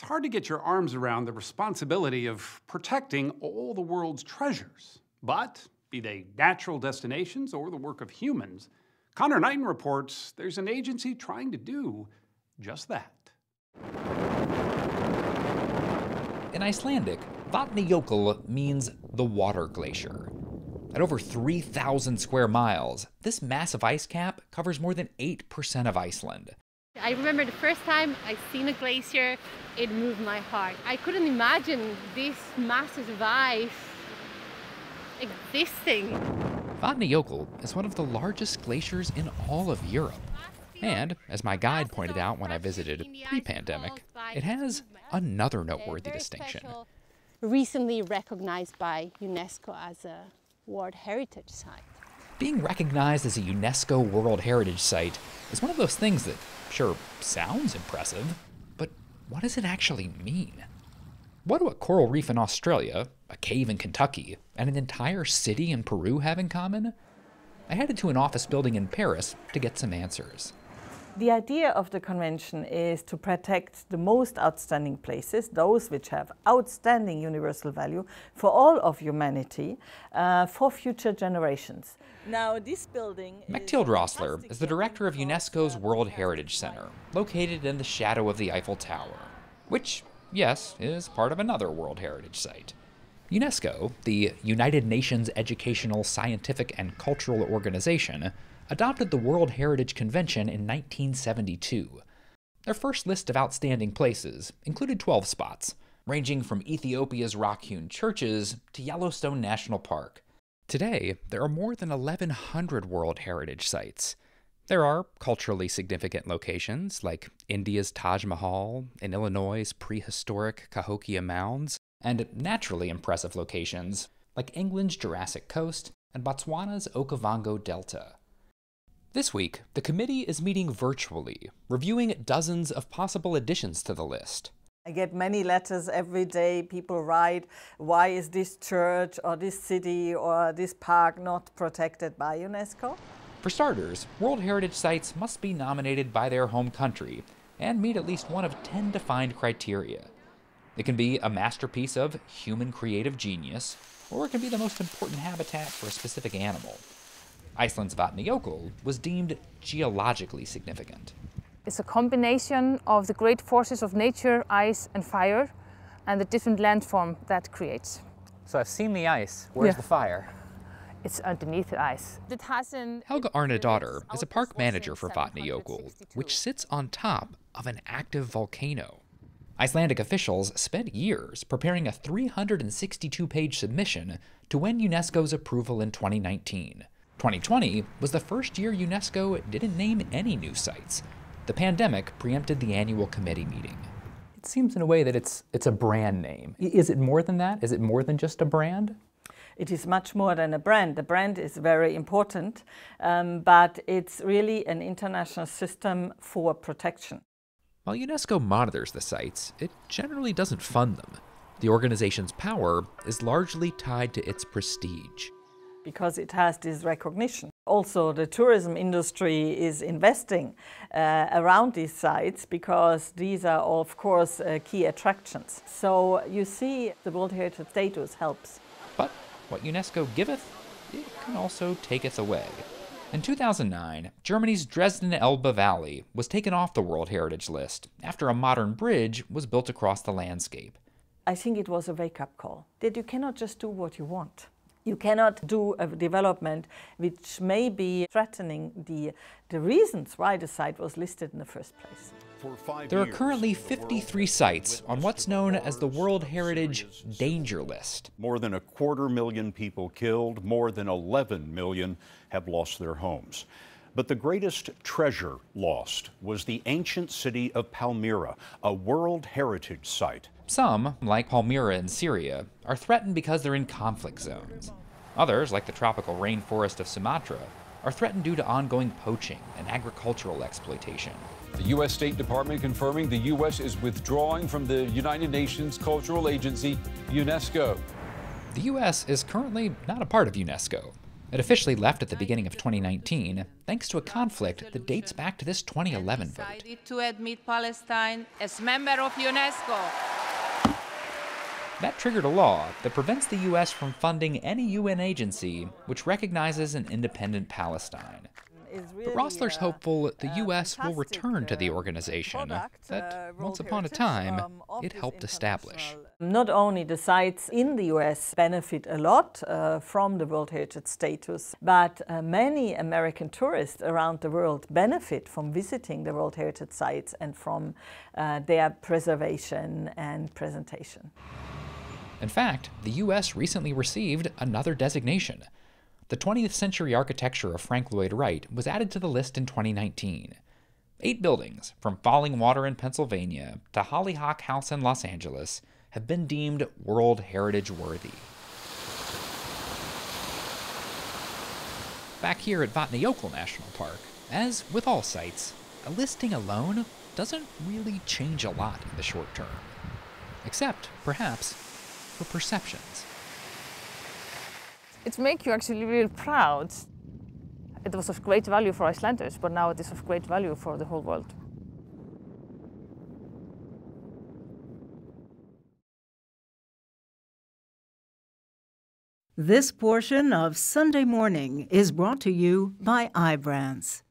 it's hard to get your arms around the responsibility of protecting all the world's treasures. But, be they natural destinations or the work of humans, Connor Knighton reports there's an agency trying to do just that. In Icelandic, Vatnajökull means the water glacier. At over 3,000 square miles, this massive ice cap covers more than 8% of Iceland, I remember the first time I seen a glacier, it moved my heart. I couldn't imagine this massive ice existing. Vatnajökull is one of the largest glaciers in all of Europe. And, as my guide pointed out when I visited pre-pandemic, it has another noteworthy distinction. Recently recognized by UNESCO as a World Heritage Site. Being recognized as a UNESCO World Heritage Site is one of those things that sure sounds impressive, but what does it actually mean? What do a coral reef in Australia, a cave in Kentucky, and an entire city in Peru have in common? I headed to an office building in Paris to get some answers. The idea of the convention is to protect the most outstanding places, those which have outstanding universal value for all of humanity, uh, for future generations. Now, this building. Mechtild Rossler is the director of UNESCO's World Heritage Center, located in the shadow of the Eiffel Tower, which, yes, is part of another World Heritage Site. UNESCO, the United Nations Educational, Scientific, and Cultural Organization, adopted the World Heritage Convention in 1972. Their first list of outstanding places included 12 spots, ranging from Ethiopia's rock hewn churches to Yellowstone National Park. Today, there are more than 1,100 World Heritage Sites. There are culturally significant locations like India's Taj Mahal and Illinois' prehistoric Cahokia Mounds, and naturally impressive locations like England's Jurassic Coast and Botswana's Okavango Delta. This week, the committee is meeting virtually, reviewing dozens of possible additions to the list. I get many letters every day. People write, why is this church or this city or this park not protected by UNESCO? For starters, World Heritage Sites must be nominated by their home country and meet at least one of 10 defined criteria. It can be a masterpiece of human creative genius, or it can be the most important habitat for a specific animal. Iceland's Vatnajökull was deemed geologically significant. It's a combination of the great forces of nature, ice and fire, and the different landform that creates. So I've seen the ice. Where's yeah. the fire? It's underneath the ice. Helga Arnadottir is a park manager for Vatnajökull, which sits on top of an active volcano. Icelandic officials spent years preparing a 362 page submission to win UNESCO's approval in 2019. 2020 was the first year UNESCO didn't name any new sites. The pandemic preempted the annual committee meeting. It seems in a way that it's, it's a brand name. Is it more than that? Is it more than just a brand? it is much more than a brand. The brand is very important, um, but it's really an international system for protection. While UNESCO monitors the sites, it generally doesn't fund them. The organization's power is largely tied to its prestige. Because it has this recognition. Also, the tourism industry is investing uh, around these sites because these are, of course, uh, key attractions. So you see, the World Heritage status helps. But what UNESCO giveth, it can also taketh away. In 2009, Germany's Dresden Elbe Valley was taken off the World Heritage List after a modern bridge was built across the landscape. I think it was a wake up call that you cannot just do what you want. You cannot do a development which may be threatening the, the reasons why the site was listed in the first place. There are currently 53 sites on what's known as the World Heritage Danger List. More than a quarter million people killed, more than 11 million have lost their homes. But the greatest treasure lost was the ancient city of Palmyra, a World Heritage Site. Some, like Palmyra in Syria, are threatened because they're in conflict zones. Others, like the tropical rainforest of Sumatra, are threatened due to ongoing poaching and agricultural exploitation. The U.S. State Department confirming the U.S. is withdrawing from the United Nations Cultural Agency, UNESCO. The U.S. is currently not a part of UNESCO. It officially left at the beginning of 2019, thanks to a conflict that dates back to this 2011 vote. to admit Palestine as member of UNESCO. That triggered a law that prevents the U.S. from funding any UN agency which recognizes an independent Palestine. But Rossler's uh, hopeful the U.S. will return to the uh, organization that, uh, once upon a time, it helped establish. Not only the sites in the U.S. benefit a lot uh, from the World Heritage status, but uh, many American tourists around the world benefit from visiting the World Heritage sites and from uh, their preservation and presentation. In fact, the U.S. recently received another designation – the 20th century architecture of Frank Lloyd Wright was added to the list in 2019. Eight buildings, from Falling Water in Pennsylvania to Hollyhock House in Los Angeles, have been deemed World Heritage worthy. Back here at Vatnajökull National Park, as with all sites, a listing alone doesn't really change a lot in the short term. Except, perhaps, for perceptions. It makes you actually really proud. It was of great value for Icelanders, but now it is of great value for the whole world. This portion of Sunday Morning is brought to you by iBrands.